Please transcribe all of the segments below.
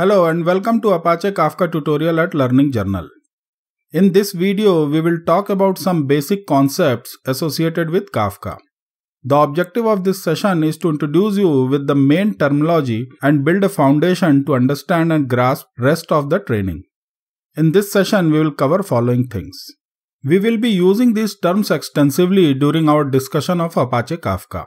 Hello and welcome to Apache Kafka tutorial at Learning Journal. In this video, we will talk about some basic concepts associated with Kafka. The objective of this session is to introduce you with the main terminology and build a foundation to understand and grasp rest of the training. In this session, we will cover following things. We will be using these terms extensively during our discussion of Apache Kafka.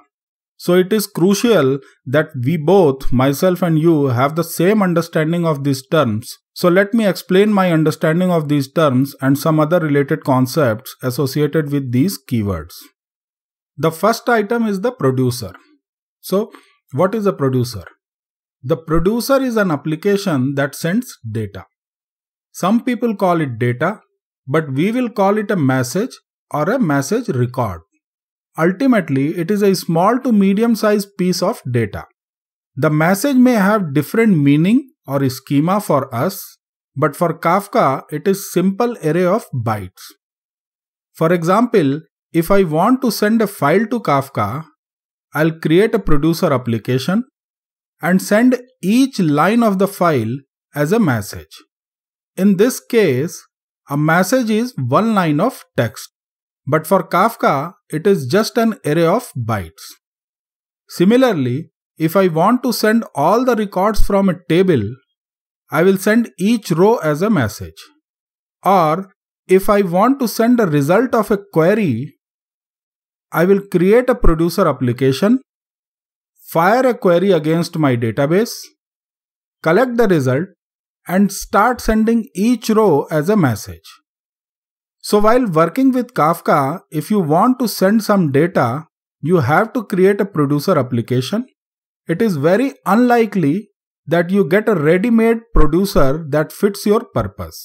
So it is crucial that we both, myself and you, have the same understanding of these terms. So let me explain my understanding of these terms and some other related concepts associated with these keywords. The first item is the producer. So what is a producer? The producer is an application that sends data. Some people call it data, but we will call it a message or a message record. Ultimately, it is a small to medium sized piece of data. The message may have different meaning or schema for us, but for Kafka, it is simple array of bytes. For example, if I want to send a file to Kafka, I'll create a producer application and send each line of the file as a message. In this case, a message is one line of text. But for Kafka, it is just an array of bytes. Similarly, if I want to send all the records from a table, I will send each row as a message. Or if I want to send a result of a query, I will create a producer application, fire a query against my database, collect the result and start sending each row as a message. So while working with Kafka, if you want to send some data, you have to create a producer application. It is very unlikely that you get a ready-made producer that fits your purpose.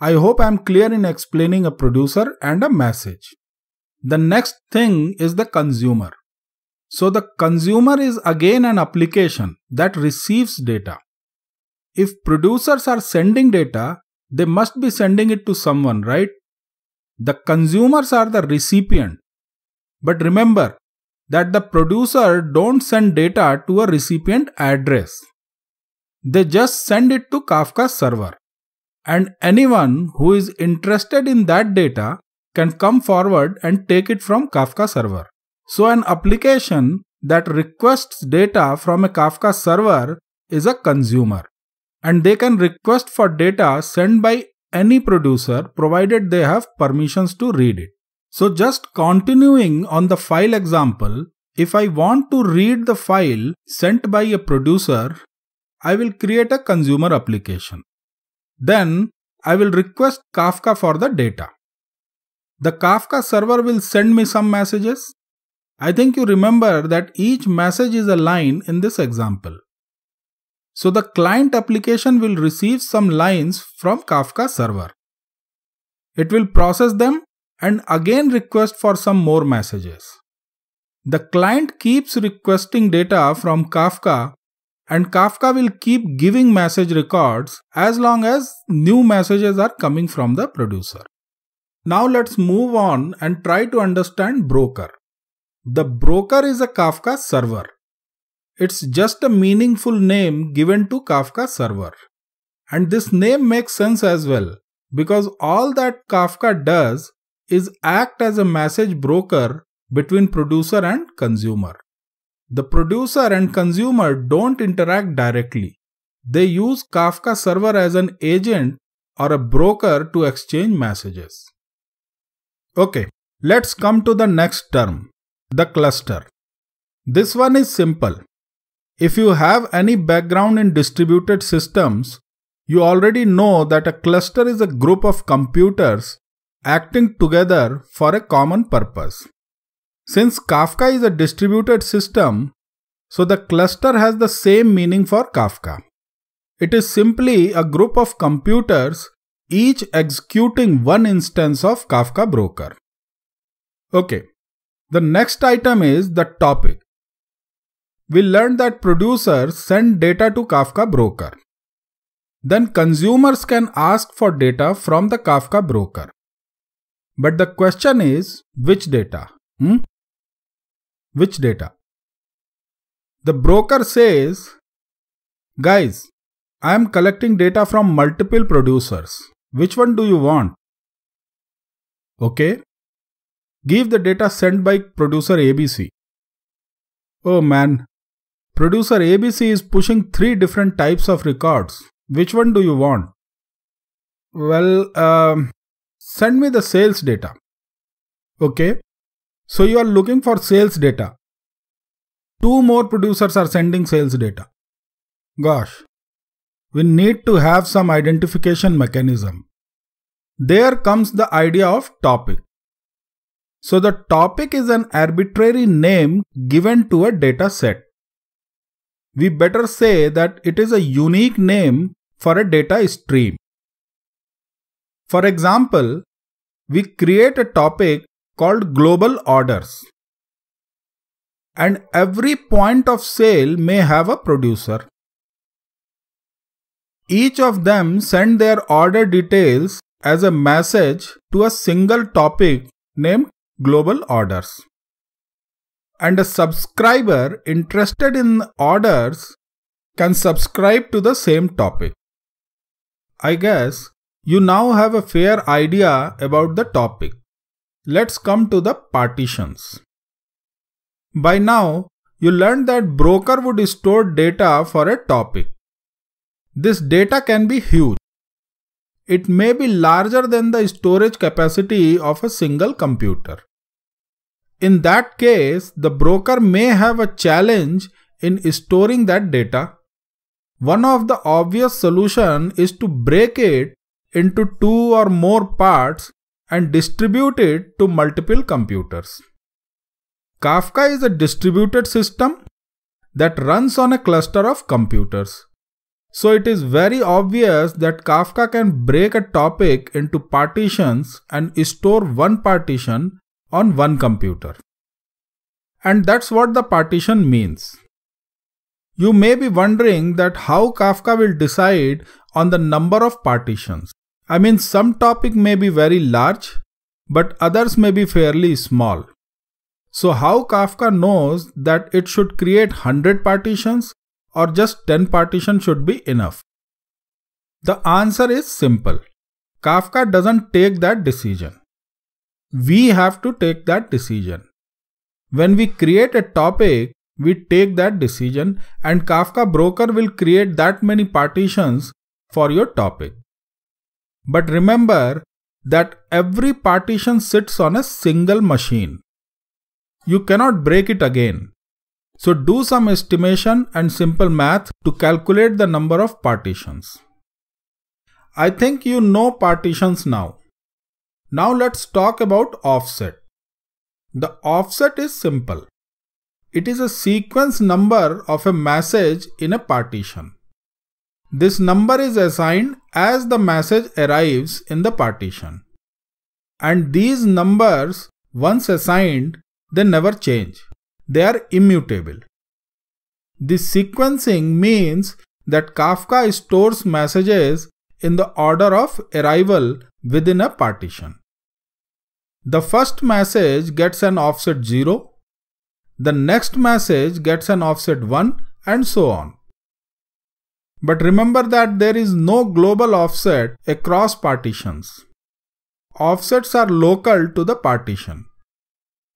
I hope I am clear in explaining a producer and a message. The next thing is the consumer. So the consumer is again an application that receives data. If producers are sending data, they must be sending it to someone, right? The consumers are the recipient. But remember that the producer don't send data to a recipient address. They just send it to Kafka server. And anyone who is interested in that data can come forward and take it from Kafka server. So an application that requests data from a Kafka server is a consumer and they can request for data sent by any producer provided they have permissions to read it. So just continuing on the file example, if I want to read the file sent by a producer, I will create a consumer application. Then I will request Kafka for the data. The Kafka server will send me some messages. I think you remember that each message is a line in this example. So the client application will receive some lines from Kafka server. It will process them and again request for some more messages. The client keeps requesting data from Kafka and Kafka will keep giving message records as long as new messages are coming from the producer. Now let's move on and try to understand broker. The broker is a Kafka server. It's just a meaningful name given to Kafka server. And this name makes sense as well, because all that Kafka does is act as a message broker between producer and consumer. The producer and consumer don't interact directly. They use Kafka server as an agent or a broker to exchange messages. Okay, let's come to the next term, the cluster. This one is simple. If you have any background in distributed systems, you already know that a cluster is a group of computers acting together for a common purpose. Since Kafka is a distributed system, so the cluster has the same meaning for Kafka. It is simply a group of computers each executing one instance of Kafka broker. Okay, the next item is the topic we learned that producers send data to Kafka broker. Then consumers can ask for data from the Kafka broker. But the question is, which data? Hmm? Which data? The broker says, guys, I am collecting data from multiple producers. Which one do you want? Okay. Give the data sent by producer ABC. Oh man, Producer ABC is pushing three different types of records. Which one do you want? Well, um, send me the sales data. Okay. So you are looking for sales data. Two more producers are sending sales data. Gosh, we need to have some identification mechanism. There comes the idea of topic. So the topic is an arbitrary name given to a data set we better say that it is a unique name for a data stream. For example, we create a topic called global orders. And every point of sale may have a producer. Each of them send their order details as a message to a single topic named global orders and a subscriber interested in orders can subscribe to the same topic. I guess you now have a fair idea about the topic. Let's come to the partitions. By now, you learned that broker would store data for a topic. This data can be huge. It may be larger than the storage capacity of a single computer. In that case, the broker may have a challenge in storing that data. One of the obvious solution is to break it into two or more parts and distribute it to multiple computers. Kafka is a distributed system that runs on a cluster of computers. So it is very obvious that Kafka can break a topic into partitions and store one partition on one computer. And that's what the partition means. You may be wondering that how Kafka will decide on the number of partitions. I mean some topic may be very large, but others may be fairly small. So how Kafka knows that it should create 100 partitions or just 10 partitions should be enough? The answer is simple. Kafka doesn't take that decision we have to take that decision. When we create a topic, we take that decision and Kafka broker will create that many partitions for your topic. But remember that every partition sits on a single machine. You cannot break it again. So do some estimation and simple math to calculate the number of partitions. I think you know partitions now. Now let's talk about offset. The offset is simple. It is a sequence number of a message in a partition. This number is assigned as the message arrives in the partition. And these numbers, once assigned, they never change. They are immutable. This sequencing means that Kafka stores messages in the order of arrival within a partition. The first message gets an offset 0, the next message gets an offset 1 and so on. But remember that there is no global offset across partitions. Offsets are local to the partition.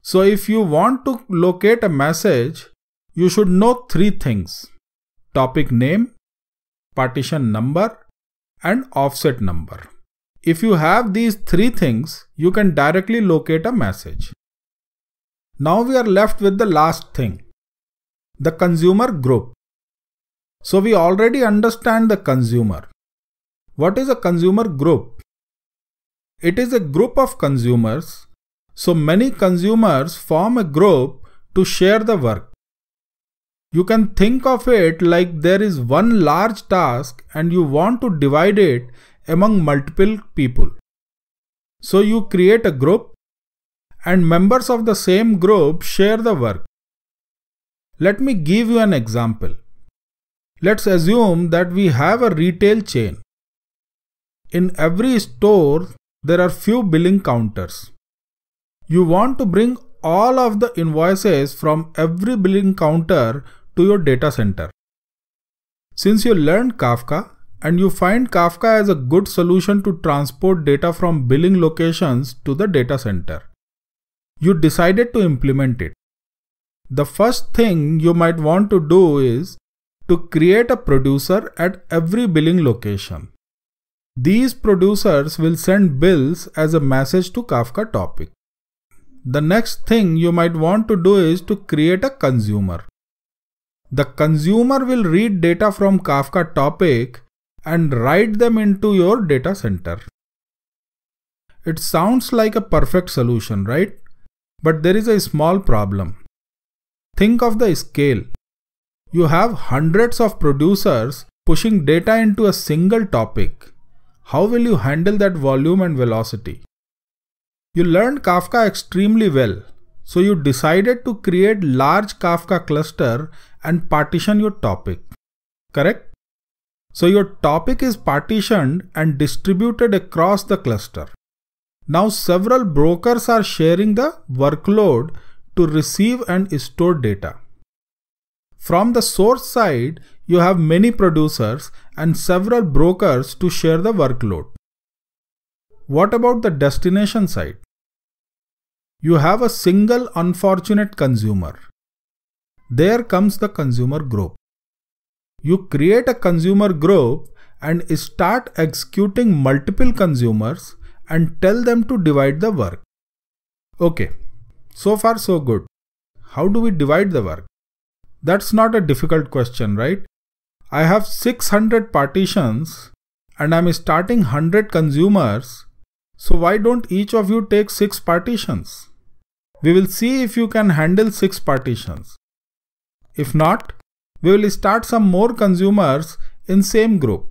So if you want to locate a message, you should know three things. Topic name, partition number and offset number. If you have these three things, you can directly locate a message. Now we are left with the last thing, the consumer group. So we already understand the consumer. What is a consumer group? It is a group of consumers. So many consumers form a group to share the work. You can think of it like there is one large task and you want to divide it among multiple people. So you create a group and members of the same group share the work. Let me give you an example. Let's assume that we have a retail chain. In every store, there are few billing counters. You want to bring all of the invoices from every billing counter to your data center. Since you learned Kafka, and you find Kafka as a good solution to transport data from billing locations to the data center. You decided to implement it. The first thing you might want to do is to create a producer at every billing location. These producers will send bills as a message to Kafka topic. The next thing you might want to do is to create a consumer. The consumer will read data from Kafka topic and write them into your data center. It sounds like a perfect solution, right? But there is a small problem. Think of the scale. You have hundreds of producers pushing data into a single topic. How will you handle that volume and velocity? You learned Kafka extremely well, so you decided to create large Kafka cluster and partition your topic, correct? So your topic is partitioned and distributed across the cluster. Now several brokers are sharing the workload to receive and store data. From the source side, you have many producers and several brokers to share the workload. What about the destination side? You have a single unfortunate consumer. There comes the consumer group you create a consumer group and start executing multiple consumers and tell them to divide the work. Okay, so far so good. How do we divide the work? That's not a difficult question, right? I have 600 partitions and I'm starting 100 consumers. So why don't each of you take 6 partitions? We will see if you can handle 6 partitions. If not, we will start some more consumers in same group.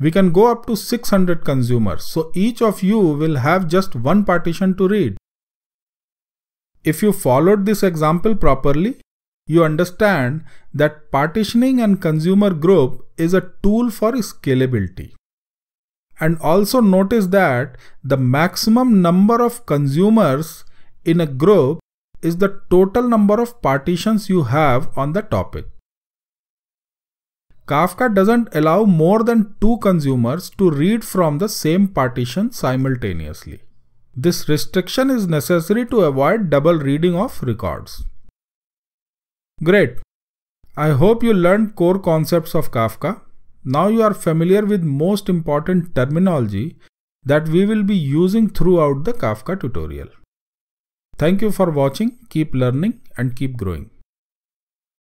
We can go up to 600 consumers. So each of you will have just one partition to read. If you followed this example properly, you understand that partitioning and consumer group is a tool for scalability. And also notice that the maximum number of consumers in a group is the total number of partitions you have on the topic. Kafka doesn't allow more than two consumers to read from the same partition simultaneously. This restriction is necessary to avoid double reading of records. Great. I hope you learned core concepts of Kafka. Now you are familiar with most important terminology that we will be using throughout the Kafka tutorial. Thank you for watching, keep learning and keep growing.